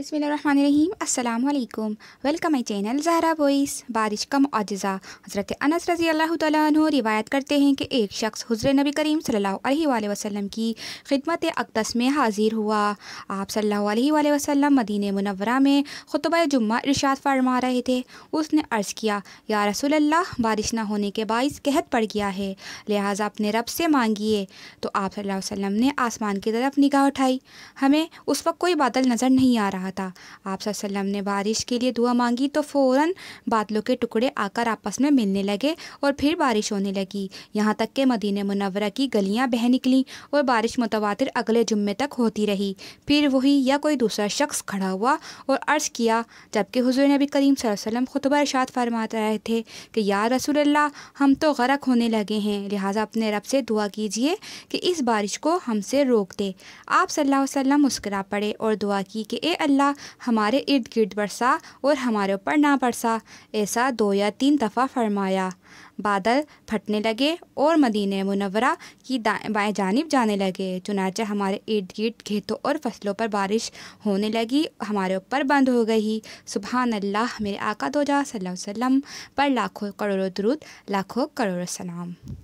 अस्सलाम वालेकुम welcome my channel Zahra voice बारिश का मुआजा हज़रत अनस रज़ी अल्लाह तु रिवायत करते हैं कि एक शख्स हज़र नबी करीम सल्लल्लाहु अलैहि वसल्लम की खिदमत अकदस में हाज़िर हुआ आप सल्लल्लाहु अलैहि वसल्लम मुनवरा में खुतब जुम्मा इरशाद फरमा रहे थे उसने अर्ज़ किया या रसूल अल्लाह बारिश ना होने के बायस कहत पड़ गया है लिहाजा अपने रब से मांगिए तो आप सल्लल्लाहु अलैहि वसल्लम ने आसमान की तरफ निगाह उठाई हमें उस वक्त कोई बादल नज़र नहीं आ रहा रहा था आप सल्लम ने बारिश के लिए दुआ मांगी तो फ़ौर बादलों के टुकड़े आकर आपस में मिलने लगे और फिर बारिश होने लगी यहाँ तक के मदीन मुनवरा की गलियाँ बह निकलीं और बारिश मुतवा अगले जुम्मे तक होती रही फिर वही या कोई दूसरा शख्स खड़ा हुआ और अर्ज़ किया जबकि हजूर नबी करीम सल्लम खुतबा इर्शाद फरमा रहे थे कि या रसूल अल्लाह हम तो गरक होने लगे हैं लिहाजा अपने रब से दुआ कीजिए कि इस बारिश को हमसे रोक दे आप सल्लल्लाहु मुस्करा पड़े और दुआ की कि ए अल्लाह हमारे इर्द गिर्द बरसा और हमारे ऊपर ना बरसा ऐसा दो या तीन दफ़ा फरमाया बादल फटने लगे और मदीने मुनवरा की बाएं जानब जाने लगे चुनाचे हमारे इर्द गिर्द खेतों और फसलों पर बारिश होने लगी हमारे ऊपर बंद हो गई सुबहान अल्लाह मेरे आका दो वसल्लम पर लाखों करोड़ों दरुद लाखों करोड़ों सलाम